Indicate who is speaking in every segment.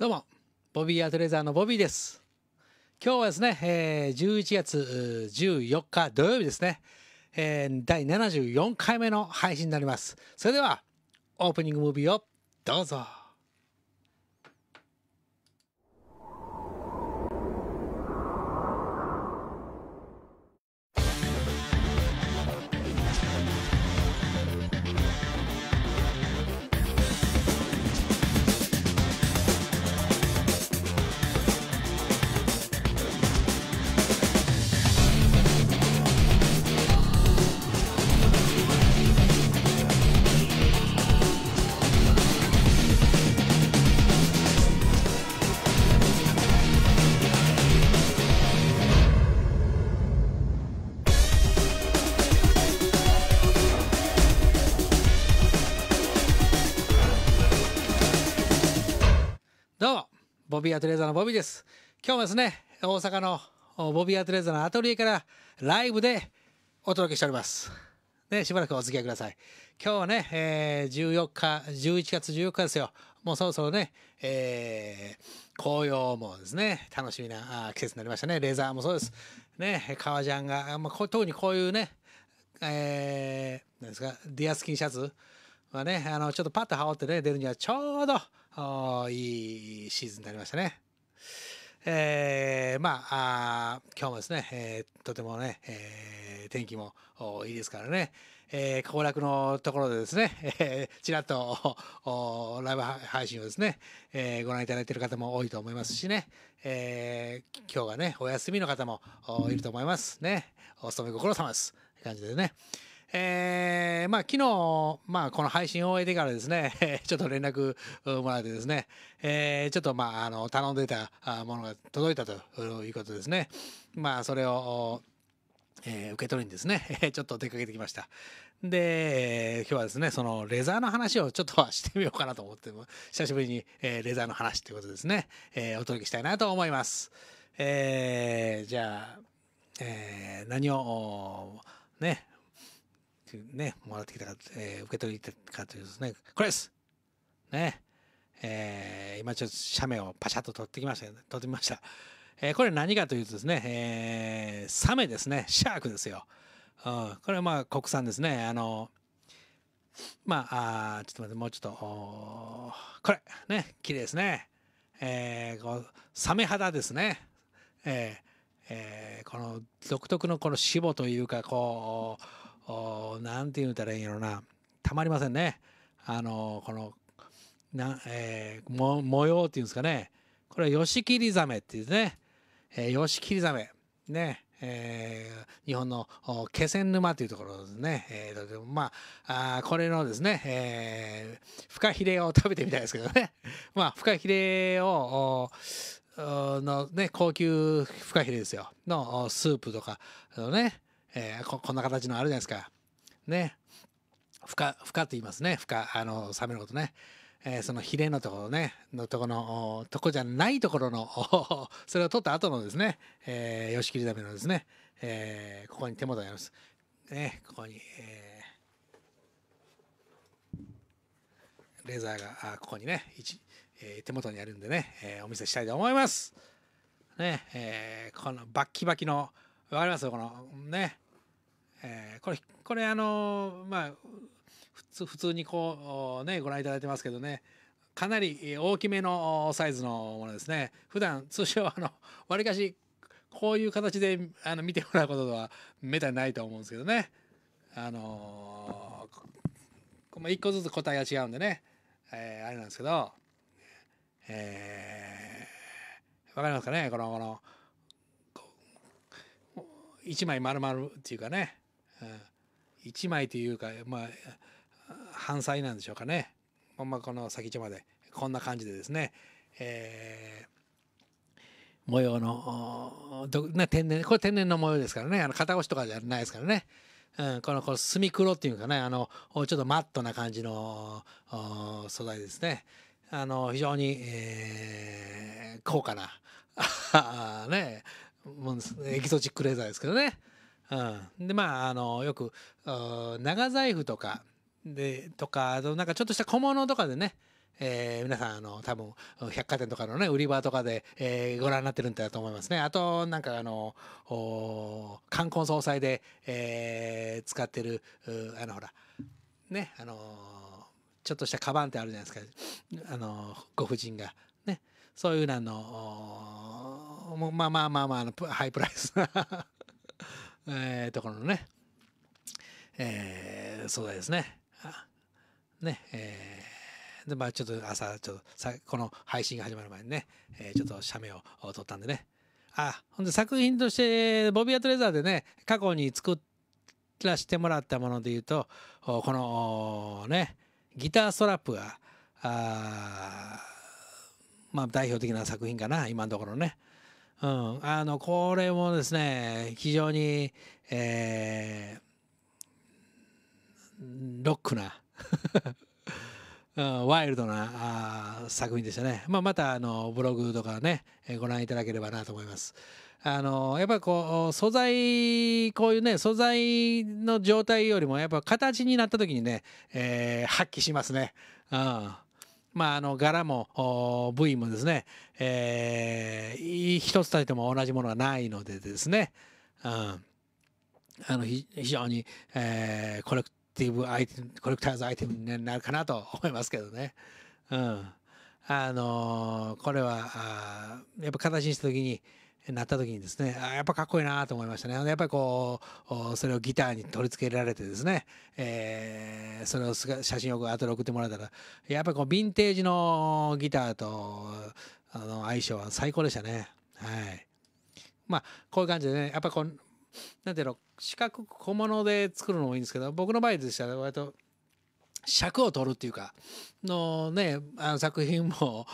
Speaker 1: どうも、ボビーアトレザーのボビーです。今日はですね、えー、11月14日土曜日ですね、えー、第74回目の配信になります。それでは、オープニングムービーをどうぞ。ボビーアトレーザーのボビーです。今日もですね、大阪のボビーアトレーザーのアトリエからライブでお届けしております。ね、しばらくお付き合いください。今日はね、えー、14日、11月14日ですよ。もうそろそろね、えー、紅葉もですね、楽しみなあ季節になりましたね。レーザーもそうです。ね、革ジャンが、まあ、特にこういうね、えー、なんですか、ディアスキンシャツ、まあね、あの、ちょっとパッと羽織ってね、出るにはちょうど、いいシーズンになりましたね。えー、まあ今日もですね、えー、とてもね、えー、天気もいいですからね、えー、行楽のところでですね、えー、ちらっとライブ配信をですね、えー、ご覧いただいている方も多いと思いますしね、えー、今日がね、お休みの方もいると思いますね。お勤めご苦労様です。感じでね。えー、まあ、昨日、まあ、この配信を終えてからですね、ちょっと連絡もらってですね、えー、ちょっと、まあ、あの、頼んでたものが届いたということですね。まあ、それを、えー、受け取りにですね、ちょっと出かけてきました。で、今日はですね、そのレザーの話をちょっとはしてみようかなと思って、久しぶりに、えー、レザーの話ということですね、えー、お届けしたいなと思います。えー、じゃあ、えー、何を、ね、ていうね、もらってきたか、えー、受け取りたかというですね、これですね。えー、今ちょっと写メをパシャッと撮ってきました、ね、撮ってみました。えー、これ何かというとですね、えー、サメですね、シャークですよ。うん、これはまあ国産ですね。あの、まあ、あちょっと待って、もうちょっと、これ、ね、綺麗ですね。えー、こうサメ肌ですね。えーえー、この独特のこの脂肪というか、こう、何て言うたらいいのなたまりませんねあのこのな、えー、模様っていうんですかねこれはヨシキリザメっていうね、えー、ヨシキリザメねえー、日本の気仙沼というところですね、えー、まああこれのですね、えー、フカヒレを食べてみたいですけどね まあフカヒレをのね高級フカヒレですよのスープとかのねえー、ここんな形のあるじゃないですか。ね。ふか、ふかって言いますね。ふか、あの、サメのことね。えー、そのヒレのところね、のとこの、とこじゃないところの、それを取った後のですね、えー、ヨシキリザメのですね、えー、ここに手元にあります。ね、ここに、えー、レーザーが、あここにね、一、えー、手元にあるんでね、えー、お見せしたいと思います。ね、えー、このバッキバキの、かりますよこのね、えー、これこれあのまあ普通普通にこうねご覧いただいてますけどねかなり大きめのサイズのものですね普段通称あのわりかしこういう形であの見てもらうこととはめったにないと思うんですけどねあのー、1個ずつ個体が違うんでね、えー、あれなんですけどえー、わかりますかねこのこの1枚丸々っていうかね、うん、1枚というかまあ反菜なんでしょうかね、まあ、この先っちょまでこんな感じでですね、えー、模様のな天然これ天然の模様ですからねあの肩押しとかじゃないですからね。うん、このこの墨黒っていうかねあのちょっとマットな感じの素材ですねあの非常に、えー、高価なねもエキゾチックレザーですけどね。うん、でまああのよく長財布とかでとかあとなんかちょっとした小物とかでね、えー、皆さんあの多分百貨店とかのね売り場とかで、えー、ご覧になってるんだと思いますねあとなんかあの冠婚葬祭で、えー、使ってるあのほらねあのちょっとしたカバンってあるじゃないですかあのご婦人がねそういうなののもまあまあまあまあ、ハイプライスな えところのね、えー、そうですね。ね、えー、で、まあちょっと朝、ちょっとさ、この配信が始まる前にね、えー、ちょっと写メを撮ったんでね。あ、ほんで作品として、ボビア・トレザーでね、過去に作らせてもらったもので言うと、この、ね、ギターストラップが、あまあ代表的な作品かな、今のところね。うん、あのこれもですね非常に、えー、ロックな うん、ワイルドなあ作品でしたね、まあ、またあのブログとかねご覧いただければなと思います。あのやっぱりこう素材こういうね素材の状態よりもやっぱ形になった時にね、えー、発揮しますね。うんまあ、あの柄も部位もですね、えー、一つたりとも同じものはないのでですね、うん、あの非常に、えー、コレクティブアイテムコレクターズアイテムになるかなと思いますけどね。うんあのー、これはやっぱ形にした時に、なった時にですねあやっぱかっこいいなと思いましたねやっぱりこうそれをギターに取り付けられてですね、えー、それを写真を後で送ってもらったらやっぱりこうヴィンテージのギターとあの相性は最高でしたねはいまあこういう感じでねやっぱこうなんていうの四角小物で作るのもいいんですけど僕の場合でしたら割と尺を取るっていうかのねあの作品も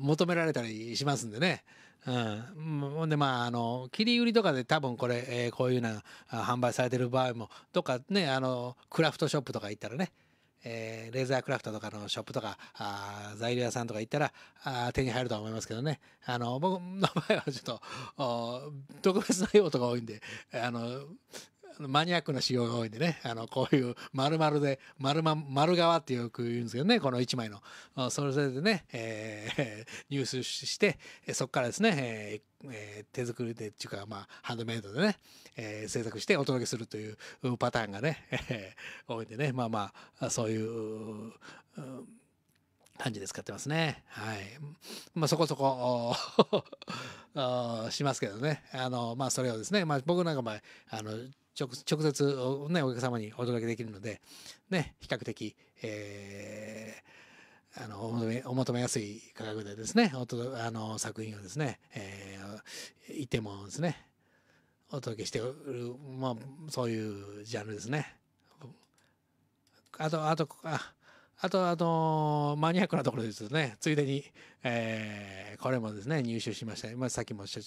Speaker 1: 求められたりしますんでねうん。ほんで、まあ、あの、切り売りとかで多分これ、えー、こういうな販売されてる場合も、とかね、あの、クラフトショップとか行ったらね、えー、レーザークラフトとかのショップとか、あ材料屋さんとか行ったらあ、手に入るとは思いますけどね。あの、僕の場合はちょっと、特別な用途が多いんで、あの、マニアックな仕様が多いんでねあのこういう丸々で丸,、ま、丸側ってよく言うんですけどねこの1枚のそれぞれでね、えー、入手してそこからですね、えーえー、手作りでっていうか、まあ、ハンドメイドでね、えー、制作してお届けするというパターンがね、えー、多いんでねまあまあそういう、う感じで使ってますね。はい。まあ、そこそこ しますけどね。あの、まあ、それをですね、まあ、僕なんかも、あの、直接お,、ね、お客様にお届けできるので、ね、比較的、えー、あのお求めお求めやすい価格でですねおとあの作品をですね、えー、一てもですねお届けしてる、まあ、そういうジャンルですね。あとあとああと、あのマニアックなところですね、ついでに、えー、これもですね、入手しました。まあ、さっきもパシ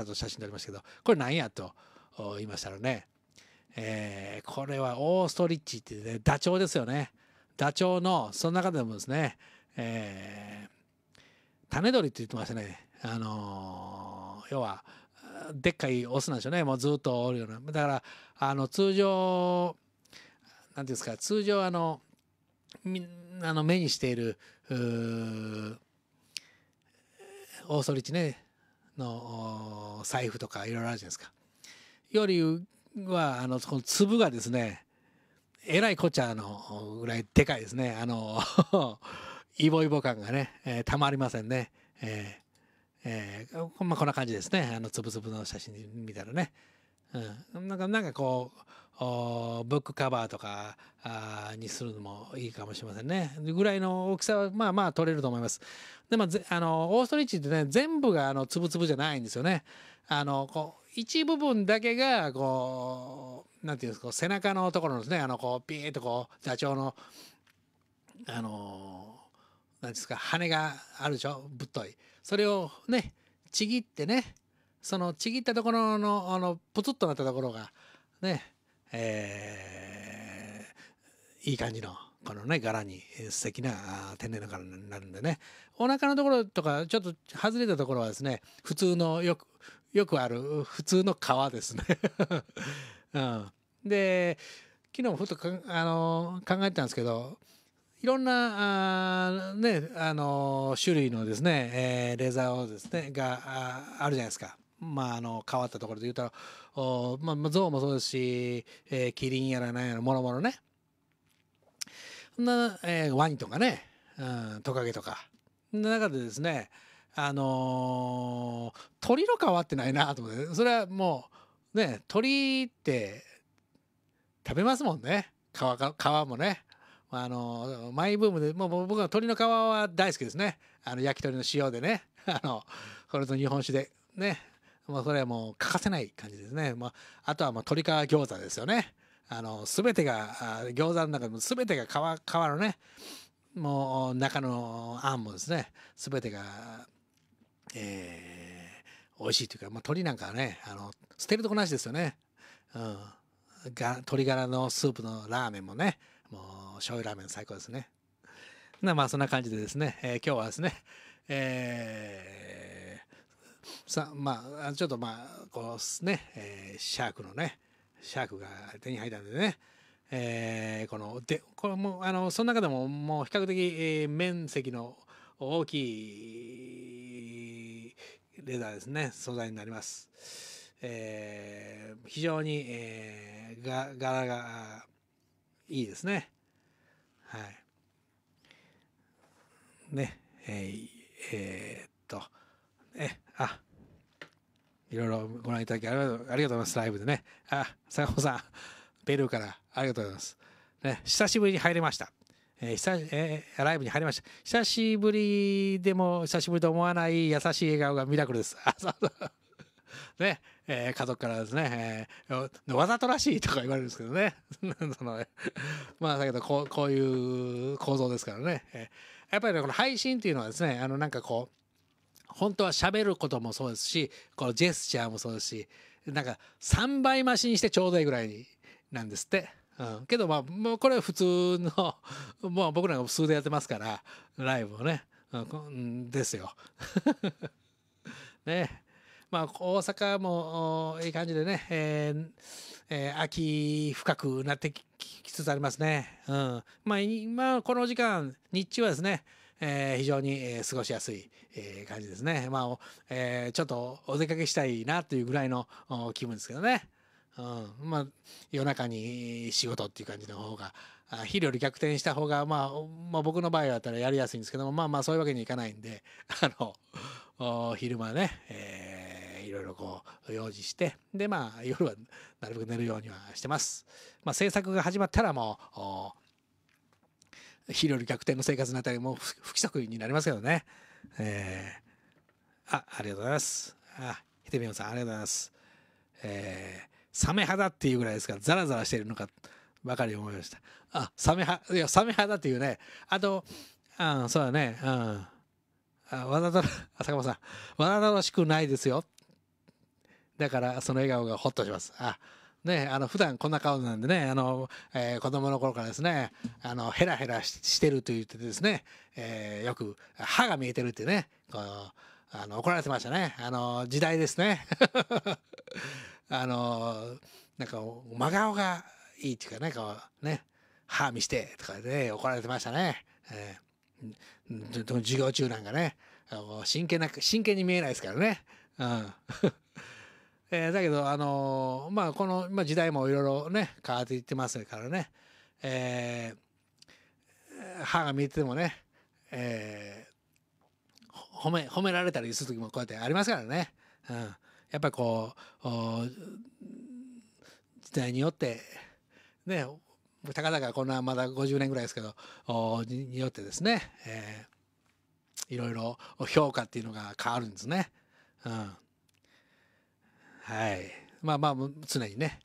Speaker 1: ャと写真撮りましたけど、これなんやと言いましたらね、えー、これはオーストリッチっていうね、ダチョウですよね。ダチョウの、その中でもですね、えー、種鳥って言ってましたね。あのー、要は、でっかいオスなんでしょうね。もうずっとおるような。だから、あの、通常、何ていうんですか、通常あの、あの目にしている、オーソリッチね、の財布とかいろいろあるじゃないですか。よりはあのこの粒がですねえらいこっちゃのぐらいでかいですねあの イボイボ感がね、えー、たまりませんね、えーえー、まあ、こんな感じですねあの粒々の写真見たらね、うん、なんかなんかこうブックカバーとかにするのもいいかもしれませんね。ぐらいの大きさはまあまあ取れると思います。でもあのオーストリッチってね全部があのつぶつぶじゃないんですよね。あのこ一部分だけがこう何て言うんですか背中のところですねあのこうピーッとこう座長のあの何ですか羽があるでしょぶっといそれをねちぎってねそのちぎったところのあのプツッとなったところがねえー、いい感じのこのね柄に素敵な天然の柄になるんでねお腹のところとかちょっと外れたところはですね普通のよくよくある普通の川ですね うん、で昨日ふとあの考えてたんですけどいろんなあ、ね、あの種類のですね、えー、レザーをですねがああるじゃないですか。まあ、あの変わったところで言うたらお、まあ、象もそうですし、えー、キリンやらなんやらもろもろねそんな、えー、ワニとかね、うん、トカゲとかの中でですねあのー、鳥の皮ってないなと思ってそれはもうね鳥って食べますもんね皮皮もね。あのー、マイブームでもう僕は鳥の皮は大好きですねあの焼き鳥の塩でね あのこれと日本酒でねもうそれはもう欠かせない感じですね、まあ、あとはまあ鶏皮餃子ですよねあの全てが餃子の中でも全てが皮皮のねもう中のあんもですね全てがえー、美味しいというか、まあ、鶏なんかはねあの捨てるとこなしですよね、うん、が鶏ガラのスープのラーメンもねもう醤油ラーメン最高ですねなまあそんな感じでですね、えー、今日はですねえー、さまあちょっとまあこうね、えー、シャークのねシャークが手に入ったんでねえー、このでこれもあのその中でももう比較的、えー、面積の大きいレダーですね素材になります。えー、非常に、えー、が柄がいいですね。はい。ね、えー、えー、っと、ね、あ、いろいろご覧いただきありがとうございます、ライブでね。あ、坂本さん、ベルーからありがとうございます。ね、久しぶりに入れました。えー、久えー、ライブに入りました。久しぶりでも、久しぶりと思わない優しい笑顔がミラクルです。あ、そうそう。ね、えー、家族からですね、えー、わざとらしいとか言われるんですけどね。その まあ、だけどこう、こういう構造ですからね。えー、やっぱり、ね、この配信っていうのはですね、あの、なんかこう、本当は喋ることもそうですし、このジェスチャーもそうですし、なんか3倍増しにしてちょうどいいぐらいなんですって。うん、けどまあもうこれは普通のもう 僕らが普通でやってますからライブをね、うん、ですよ。ねまあ大阪もいい感じでね、えーえー、秋深くなってきつつありますね。うん、まあ今この時間日中はですねえー、非常に、え過ごしやすい、え感じですね。まあ、えー、ちょっとお出かけしたいなというぐらいの気分ですけどね。うん、まあ夜中に仕事っていう感じの方が日より逆転した方が、まあ、まあ僕の場合だったらやりやすいんですけどもまあまあそういうわけにいかないんで あの昼間ね、えー、いろいろこう用事してでまあ夜はなるべく寝るようにはしてます。まあ、制作が始まったらもう昼より逆転の生活のあたりもう不規則になりますけどね。えー、あありがとうございます。あひてさんありがとうございます。えーサメ肌っていうぐらいですからザラザラしてるのかばかり思いましたあサメ肌いやサメ肌っていうねあとあそうだねうんあわざと坂本さんわざとらしくないですよだからその笑顔がほっとしますあね、あの普段こんな顔なんでねあの、えー、子供の頃からですねあのヘラヘラしてると言ってですね、えー、よく歯が見えてるってねこうあの怒られてましたねあの時代ですねあのなんか真顔がいいっていうかねんかね歯見してとかね怒られてましたね、えー、授業中なんかね真剣な真剣に見えないですからね、うん えー、だけどあのー、まあこの、まあ、時代もいろいろね変わっていってますからね、えー、歯が見えててもね、えー、褒め褒められたりする時もこうやってありますからね、うんやっぱこう時代によってねたかだかこんなまだ50年ぐらいですけどによってですね、えー、いろいろ評価っていうのが変わるんですね。うん、はいまあまあ常にね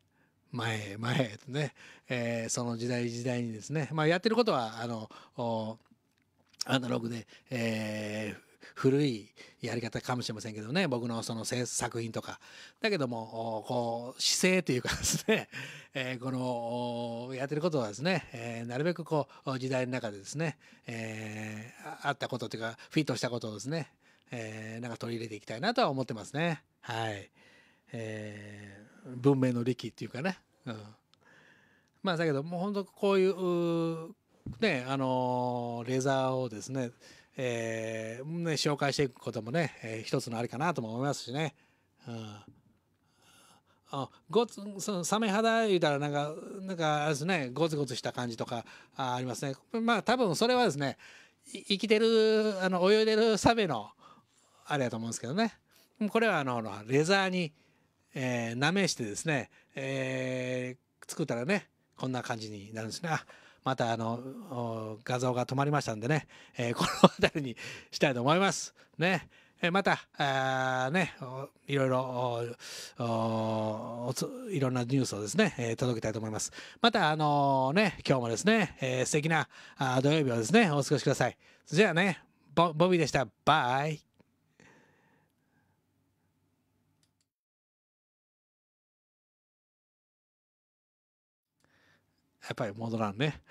Speaker 1: 前前へとね、えー、その時代時代にですね、まあ、やってることはあのアナログで、えー古いやり方かもしれませんけどね僕のその作品とかだけどもこう姿勢というかですね、えー、このやってることはですね、えー、なるべくこう時代の中でですね、えー、あったことというかフィットしたことをですね、えー、なんか取り入れていきたいなとは思ってますねはい、えー、文明の利器っていうかね、うん、まあだけどもう本当こういうねあのレーザーをですねえー、ね、紹介していくこともね、えー、一つのありかなとも思いますしね。うん、あごつそのサメ肌言うたらなんかなんかあれですねゴツゴツした感じとかあありますね。まあ多分それはですね生きてるあの泳いでるサメのあれやと思うんですけどね。これはあのレザーに、えー、舐めしてですね、えー、作ったらねこんな感じになるんですね。あまたあの画像が止まりましたんでね、えー、この辺りにしたいと思います。ねえまたあねいろいろいろんなニュースをですね、えー、届けたいと思いますまたあのー、ね今日もですね、えー、素敵なあ土曜日をですねお過ごしくださいじゃあねボボビーでしたバイやっぱり戻らんね